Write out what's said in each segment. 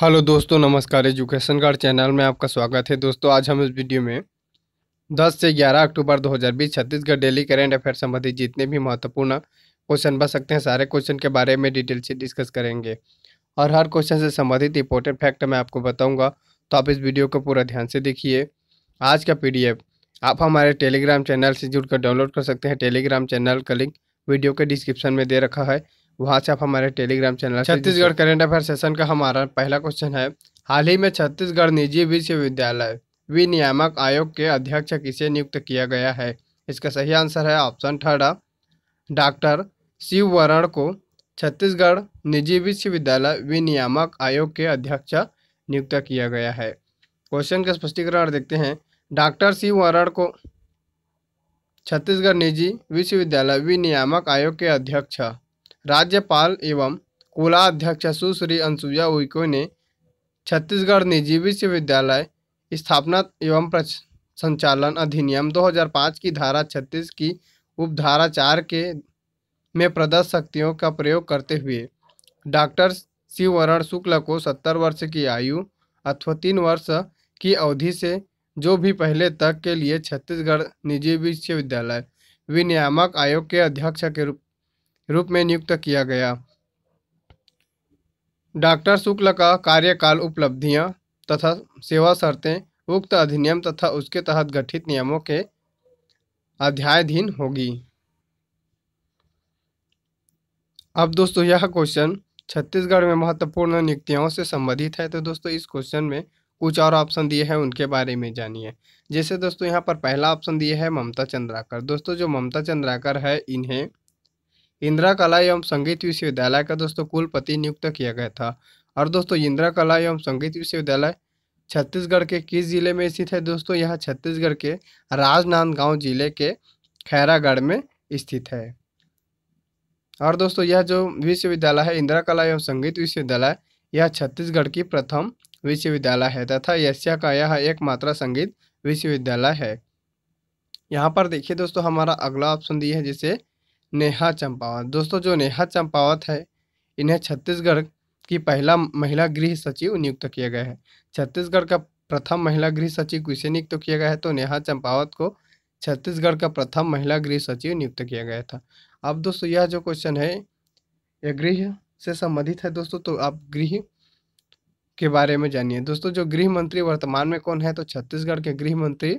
hello दोस्तों नमस्कार education card channel में आपका स्वागत है दोस्तों आज हम इस वीडियो में 10 से 11 अक्टूबर 2020 छत्तीसगढ़ डेली करेंट अफेयर संबंधी जितने भी महत्वपूर्ण क्वेश्चन बन सकते हैं सारे क्वेश्चन के बारे में डिटेल से डिस्कस करेंगे और हर क्वेश्चन से संबंधित इंपॉर्टेंट फैक्ट मैं आपको बताऊँगा तो आप इस वीडियो को पूरा ध्यान से देखिए आज का पी आप हमारे टेलीग्राम चैनल से जुड़कर डाउनलोड कर सकते हैं टेलीग्राम चैनल का लिंक वीडियो के डिस्क्रिप्शन में दे रखा है वहाँ से आप हमारे Telegram channel Chhattisgarh current affair session का हमारा पहला क्वेश्चन है हाल ही में छत्तीसगढ़ निजी विश्वविद्यालय विनियामक आयोग के अध्यक्ष किसे नियुक्त किया गया है इसका सही आंसर है option third doctor Shiv Varan को छत्तीसगढ़ निजी विश्वविद्यालय विनियामक आयोग के अध्यक्ष नियुक्त किया गया है क्वेश्चन का स्पष्टीकरण देखते हैं डॉक्टर शिव वरण को छत्तीसगढ़ निजी विश्वविद्यालय विनियामक आयोग के अध्यक्ष राज्यपाल एवं कुलाध्यक्ष सुश्री अनसुईया उइको ने छत्तीसगढ़ निजी विश्वविद्यालय स्थापना एवं संचालन अधिनियम 2005 की धारा 36 की उपधारा चार के में प्रदत्त शक्तियों का प्रयोग करते हुए डॉक्टर शिववरण शुक्ल को सत्तर वर्ष की आयु अथवा तीन वर्ष की अवधि से जो भी पहले तक के लिए छत्तीसगढ़ निजी विश्वविद्यालय विनियामक आयोग के अध्यक्ष के रूप रूप में नियुक्त किया गया डॉक्टर शुक्ल का कार्यकाल उपलब्धियां तथा सेवा शर्तें उक्त अधिनियम तथा उसके तहत गठित नियमों के अध्यायधीन होगी अब दोस्तों यह क्वेश्चन छत्तीसगढ़ में महत्वपूर्ण नियुक्तियों से संबंधित है तो दोस्तों इस क्वेश्चन में कुछ और ऑप्शन दिए हैं उनके बारे में जानिए जैसे दोस्तों यहाँ पर पहला ऑप्शन दिया है ममता चंद्राकर दोस्तों जो ममता चंद्राकर है इन्हें इंदिरा कला एवं संगीत विश्वविद्यालय का दोस्तों कुलपति नियुक्त किया गया था और दोस्तों इंदिरा कला एवं संगीत विश्वविद्यालय छत्तीसगढ़ के किस जिले में स्थित है दोस्तों यह छत्तीसगढ़ के राजनांदगांव जिले के खैरागढ़ में स्थित है और दोस्तों यह जो विश्वविद्यालय है इंदिरा कला एवं संगीत विश्वविद्यालय यह छत्तीसगढ़ की प्रथम विश्वविद्यालय है तथा एशिया का यह एकमात्र संगीत विश्वविद्यालय है यहाँ पर देखिए दोस्तों हमारा अगला ऑप्शन दिया है जिसे नेहा चंपावत दोस्तों जो नेहा चंपावत है इन्हें छत्तीसगढ़ की पहला महिला गृह सचिव नियुक्त किया गया है छत्तीसगढ़ का प्रथम महिला गृह सचिव किसे नियुक्त किया गया है तो नेहा चंपावत को छत्तीसगढ़ का प्रथम महिला गृह सचिव नियुक्त किया गया था अब दोस्तों यह जो क्वेश्चन है यह गृह से संबंधित है दोस्तों तो आप गृह के बारे में जानिए दोस्तों जो गृह मंत्री वर्तमान में कौन है तो छत्तीसगढ़ के गृह मंत्री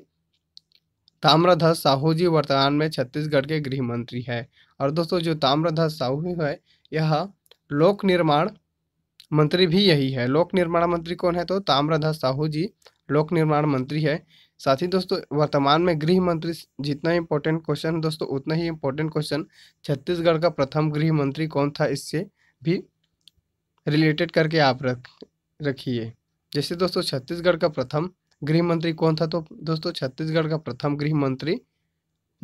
ताम्रध्वज साहू जी वर्तमान में छत्तीसगढ़ के गृह मंत्री है और दोस्तों जो ताम्रध्वज साहू है यह लोक निर्माण मंत्री भी यही है लोक निर्माण मंत्री कौन है तो ताम्रध्वज साहू जी लोक निर्माण मंत्री है साथ ही दोस्तों वर्तमान में गृह मंत्री जितना इम्पोर्टेंट क्वेश्चन दोस्तों उतना ही इम्पोर्टेंट क्वेश्चन छत्तीसगढ़ का प्रथम गृह मंत्री कौन था इससे भी रिलेटेड करके आप रख रखिए जैसे दोस्तों छत्तीसगढ़ का प्रथम गृह मंत्री कौन था तो दोस्तों छत्तीसगढ़ का प्रथम गृह मंत्री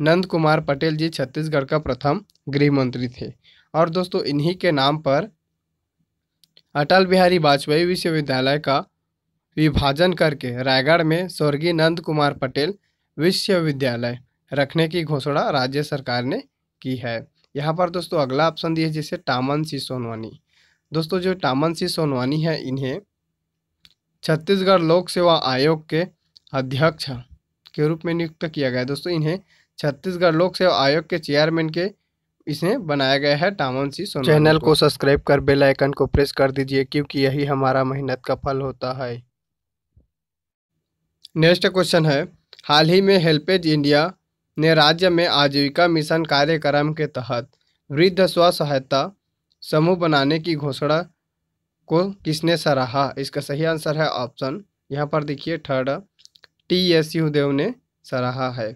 नंद कुमार पटेल जी छत्तीसगढ़ का प्रथम गृह मंत्री थे और दोस्तों इन्हीं के नाम पर अटल बिहारी वाजपेयी विश्वविद्यालय का विभाजन करके रायगढ़ में स्वर्गीय नंद कुमार पटेल विश्वविद्यालय रखने की घोषणा राज्य सरकार ने की है यहाँ पर दोस्तों अगला ऑप्शन दिया जिसे टामन सिंह सोनवानी दोस्तों जो टामन सिंह सोनवानी है इन्हें छत्तीसगढ़ लोक सेवा आयोग के अध्यक्ष के रूप में नियुक्त किया गया दोस्तों इन्हें छत्तीसगढ़ लोक सेवा आयोग के चेयरमैन के इसे बनाया गया है टावन सी सोना चैनल को सब्सक्राइब कर बेल आइकन को प्रेस कर दीजिए क्योंकि यही हमारा मेहनत का फल होता है नेक्स्ट क्वेश्चन है हाल ही में हेल्पेज इंडिया ने राज्य में आजीविका मिशन कार्यक्रम के तहत वृद्ध स्व सहायता समूह बनाने की घोषणा को किसने सराहा इसका सही आंसर है ऑप्शन यहाँ पर देखिए third T S U Dev ने सराहा है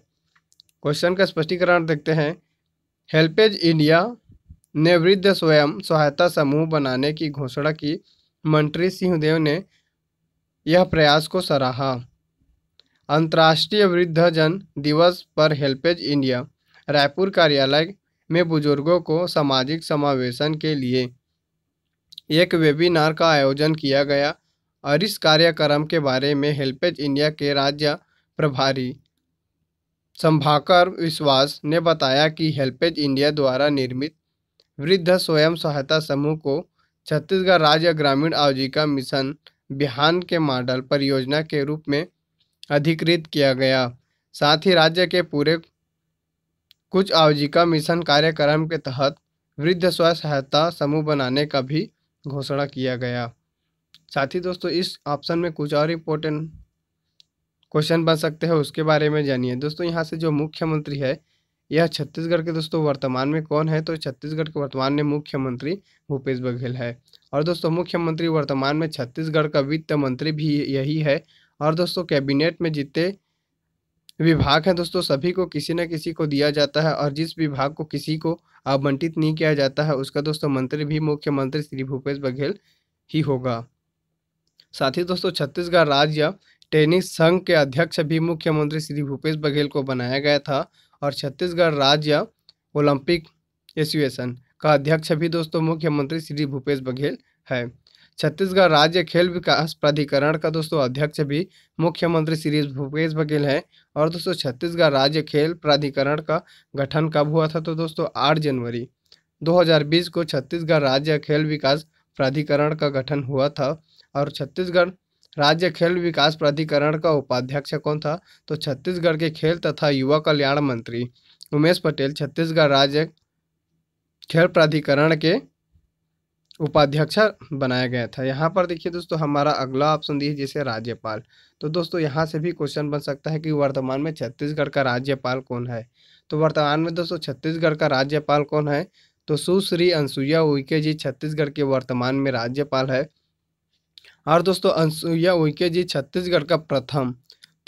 क्वेश्चन का स्पष्टीकरण देखते हैं हेल्पेज इंडिया ने वृद्ध स्वयं सहायता समूह बनाने की घोषणा की मंत्री सिंहदेव ने यह प्रयास को सराहा अंतर्राष्ट्रीय वृद्धजन दिवस पर हेल्पेज इंडिया रायपुर कार्यालय में बुजुर्गों को सामाजिक समावेशन के लिए एक वेबिनार का आयोजन किया गया और इस कार्यक्रम के बारे में हेल्पेज इंडिया के राज्य प्रभारी संभाकर विश्वास ने बताया कि हेल्पेज इंडिया द्वारा निर्मित वृद्ध स्वयं सहायता समूह को छत्तीसगढ़ राज्य ग्रामीण आजीविका मिशन बिहान के मॉडल परियोजना के रूप में अधिकृत किया गया साथ ही राज्य के पूरे कुछ आजीविका मिशन कार्यक्रम के तहत वृद्ध स्वयं सहायता समूह बनाने का भी घोषणा किया गया साथ ही दोस्तों इस ऑप्शन में कुछ और इम्पोर्टेंट क्वेश्चन बन सकते हैं उसके बारे में जानिए दोस्तों यहाँ से जो मुख्यमंत्री है यह छत्तीसगढ़ के दोस्तों वर्तमान में कौन है तो छत्तीसगढ़ के वर्तमान में मुख्यमंत्री भूपेश बघेल है और दोस्तों मुख्यमंत्री वर्तमान में छत्तीसगढ़ का वित्त मंत्री भी यही है और दोस्तों कैबिनेट में जितने विभाग है दोस्तों सभी को किसी न किसी को दिया जाता है और जिस विभाग को किसी को आवंटित नहीं किया जाता है उसका दोस्तों मंत्री भी मुख्यमंत्री श्री भूपेश बघेल ही होगा साथ ही दोस्तों छत्तीसगढ़ राज्य टेनिस संघ के अध्यक्ष भी मुख्यमंत्री श्री भूपेश बघेल को बनाया गया था और छत्तीसगढ़ राज्य ओलंपिक एसोसिएशन का अध्यक्ष भी दोस्तों मुख्यमंत्री श्री भूपेश बघेल है छत्तीसगढ़ राज्य खेल विकास प्राधिकरण का दोस्तों अध्यक्ष भी मुख्यमंत्री श्री भूपेश बघेल हैं और दोस्तों छत्तीसगढ़ राज्य खेल प्राधिकरण का गठन कब हुआ था तो दोस्तों आठ जनवरी 2020 को छत्तीसगढ़ राज्य खेल विकास प्राधिकरण का गठन हुआ था और छत्तीसगढ़ राज्य खेल विकास प्राधिकरण का उपाध्यक्ष कौन था तो छत्तीसगढ़ के खेल तथा युवा कल्याण मंत्री उमेश पटेल छत्तीसगढ़ राज्य खेल प्राधिकरण के उपाध्यक्ष बनाया गया था यहाँ पर देखिए दोस्तों हमारा अगला ऑप्शन दिए जैसे राज्यपाल तो दोस्तों यहाँ से भी क्वेश्चन बन सकता है कि वर्तमान में छत्तीसगढ़ का राज्यपाल कौन है तो वर्तमान में दोस्तों छत्तीसगढ़ का राज्यपाल कौन है तो सुश्री अनसुईया उइके जी छत्तीसगढ़ के वर्तमान में राज्यपाल है और दोस्तों अनसुईया उइके जी छत्तीसगढ़ का प्रथम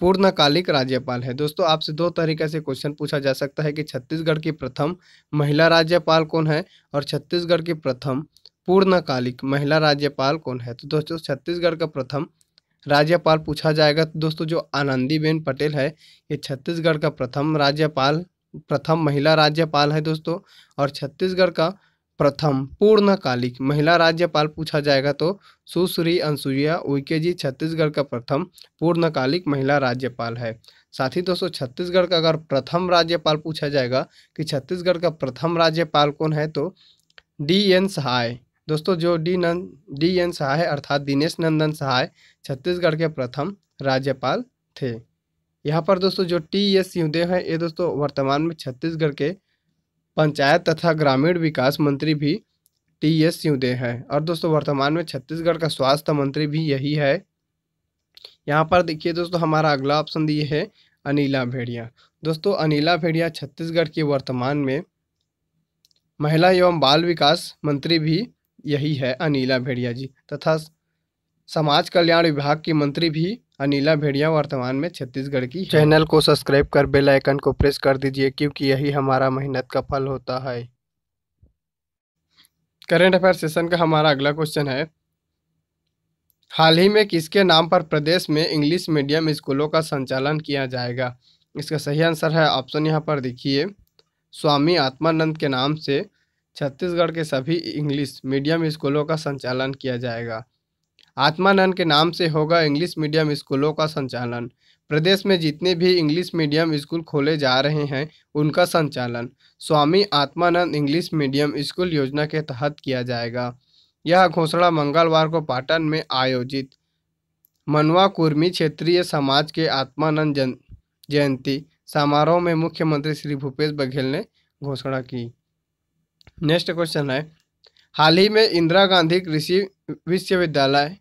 पूर्णकालिक राज्यपाल है दोस्तों आपसे दो तरीके से क्वेश्चन पूछा जा सकता है कि छत्तीसगढ़ की प्रथम महिला राज्यपाल कौन है और छत्तीसगढ़ की प्रथम पूर्णकालिक महिला राज्यपाल कौन है तो दोस्तों छत्तीसगढ़ का प्रथम राज्यपाल पूछा जाएगा तो दोस्तों जो आनंदीबेन पटेल है ये छत्तीसगढ़ का प्रथम राज्यपाल प्रथम महिला राज्यपाल है दोस्तों और छत्तीसगढ़ का प्रथम पूर्णकालिक महिला राज्यपाल पूछा जाएगा तो सुश्री अनसुईया उइके जी छत्तीसगढ़ का प्रथम पूर्णकालिक महिला राज्यपाल है साथ ही दोस्तों छत्तीसगढ़ का अगर प्रथम राज्यपाल पूछा जाएगा कि छत्तीसगढ़ का प्रथम राज्यपाल कौन है तो डी एन सहाय दोस्तों जो D Nand D N Sahay अर्थात दिनेश नंदन सहाय छत्तीसगढ़ के प्रथम राज्यपाल थे यहाँ पर दोस्तों जो टी एस सिंहदेव है ये दोस्तों वर्तमान में छत्तीसगढ़ के पंचायत तथा ग्रामीण विकास मंत्री भी टी एस सिंहदेव है और दोस्तों वर्तमान में छत्तीसगढ़ का स्वास्थ्य मंत्री भी यही है यहाँ पर देखिए दोस्तों हमारा अगला ऑप्शन दिए है अनिला भेड़िया दोस्तों अनिला भेड़िया छत्तीसगढ़ की वर्तमान में महिला एवं बाल विकास मंत्री भी यही है अनिला भेड़िया जी तथा समाज कल्याण विभाग की मंत्री भी अनिला भेड़िया वर्तमान में छत्तीसगढ़ की चैनल को सब्सक्राइब कर बेल आइकन को प्रेस कर दीजिए क्योंकि यही हमारा मेहनत का फल होता है करेंट अफेयर सेशन का हमारा अगला क्वेश्चन है हाल ही में किसके नाम पर प्रदेश में इंग्लिश मीडियम स्कूलों का संचालन किया जाएगा इसका सही आंसर है ऑप्शन यहाँ पर देखिए स्वामी आत्मानंद के नाम से छत्तीसगढ़ के सभी इंग्लिश मीडियम स्कूलों का संचालन किया जाएगा आत्मानंद के नाम से होगा इंग्लिश मीडियम स्कूलों का संचालन प्रदेश में जितने भी इंग्लिश मीडियम स्कूल खोले जा रहे हैं उनका संचालन Swami Atmanand English medium school योजना के तहत किया जाएगा यह घोषणा मंगलवार को पाटन में आयोजित मनवा कुर्मी क्षेत्रीय समाज के आत्मानंद जयंती समारोह में मुख्यमंत्री श्री भूपेश बघेल ने घोषणा की नेक्स्ट क्वेश्चन है हाल ही में इंदिरा गांधी कृषि विश्वविद्यालय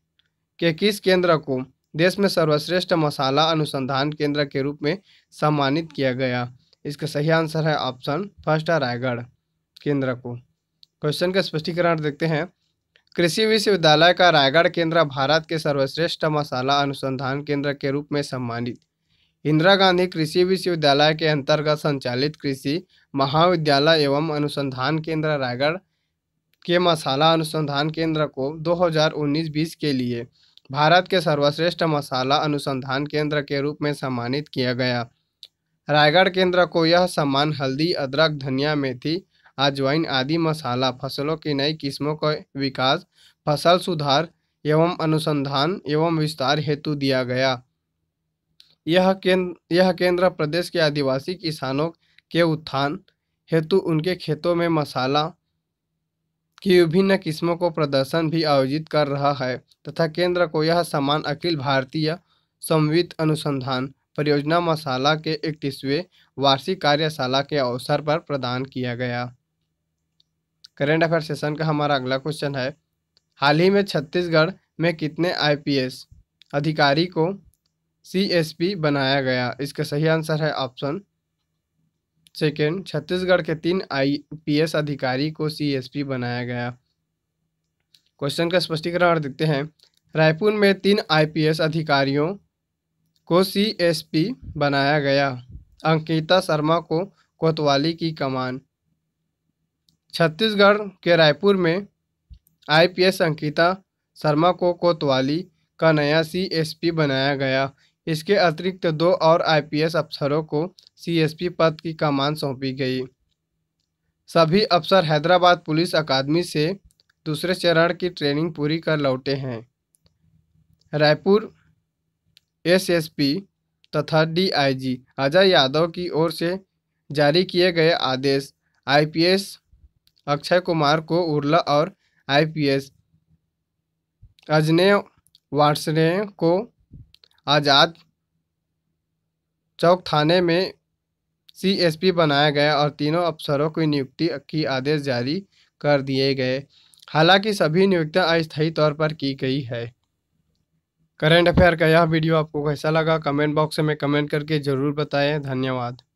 के किस केंद्र को देश में सर्वश्रेष्ठ मसाला अनुसंधान केंद्र के रूप में सम्मानित किया गया इसका सही आंसर है ऑप्शन फर्स्ट है रायगढ़ केंद्र को क्वेश्चन का स्पष्टीकरण देखते हैं कृषि विश्वविद्यालय का रायगढ़ केंद्र भारत के सर्वश्रेष्ठ मसाला अनुसंधान केंद्र के रूप में सम्मानित इंदिरा गांधी कृषि विश्वविद्यालय के अंतर्गत संचालित कृषि महाविद्यालय एवं अनुसंधान केंद्र रायगढ़ के मसाला अनुसंधान केंद्र को 2019-20 के लिए भारत के सर्वश्रेष्ठ मसाला अनुसंधान केंद्र के रूप में सम्मानित किया गया रायगढ़ केंद्र को यह सम्मान हल्दी अदरक धनिया मेथी अजवाइन आदि मसाला फसलों की नई किस्मों का विकास फसल सुधार एवं अनुसंधान एवं विस्तार हेतु दिया गया यह केंद्र यह केंद्र प्रदेश के आदिवासी किसानों के उत्थान हेतु उनके खेतों में मसाला की विभिन्न किस्मों को प्रदर्शन भी आयोजित कर रहा है तथा केंद्र को यह सम्मान अखिल भारतीय संवित अनुसंधान परियोजना मसाला के इकतीसवें वार्षिक कार्यशाला के अवसर पर प्रदान किया गया करेंट अफेयर सेशन का हमारा अगला क्वेश्चन है हाल ही में छत्तीसगढ़ में कितने आईपीएस अधिकारी को सीएसपी बनाया गया इसका सही आंसर है ऑप्शन सेकेंड छत्तीसगढ़ के तीन आईपीएस अधिकारी को सीएसपी बनाया गया क्वेश्चन का स्पष्टीकरण और देखते हैं रायपुर में तीन आईपीएस अधिकारियों को सीएसपी बनाया गया अंकिता शर्मा को कोतवाली की कमान छत्तीसगढ़ के रायपुर में आईपीएस अंकिता शर्मा को कोतवाली का नया सीएसपी बनाया गया इसके अतिरिक्त दो और आईपीएस अफसरों को सीएसपी पद की कमान सौंपी गई सभी अफसर हैदराबाद पुलिस अकादमी से दूसरे चरण की ट्रेनिंग पूरी कर लौटे हैं रायपुर एसएसपी तथा डीआईजी अजय यादव की ओर से जारी किए गए आदेश आईपीएस अक्षय कुमार को उर्ला और आईपीएस अजने वाटसने को आज़ाद चौक थाने में सीएसपी बनाया गया और तीनों अफसरों की नियुक्ति की आदेश जारी कर दिए गए हालांकि सभी नियुक्तियाँ अस्थायी तौर पर की गई है करेंट अफेयर का यह वीडियो आपको कैसा लगा कमेंट बॉक्स में कमेंट करके ज़रूर बताएं धन्यवाद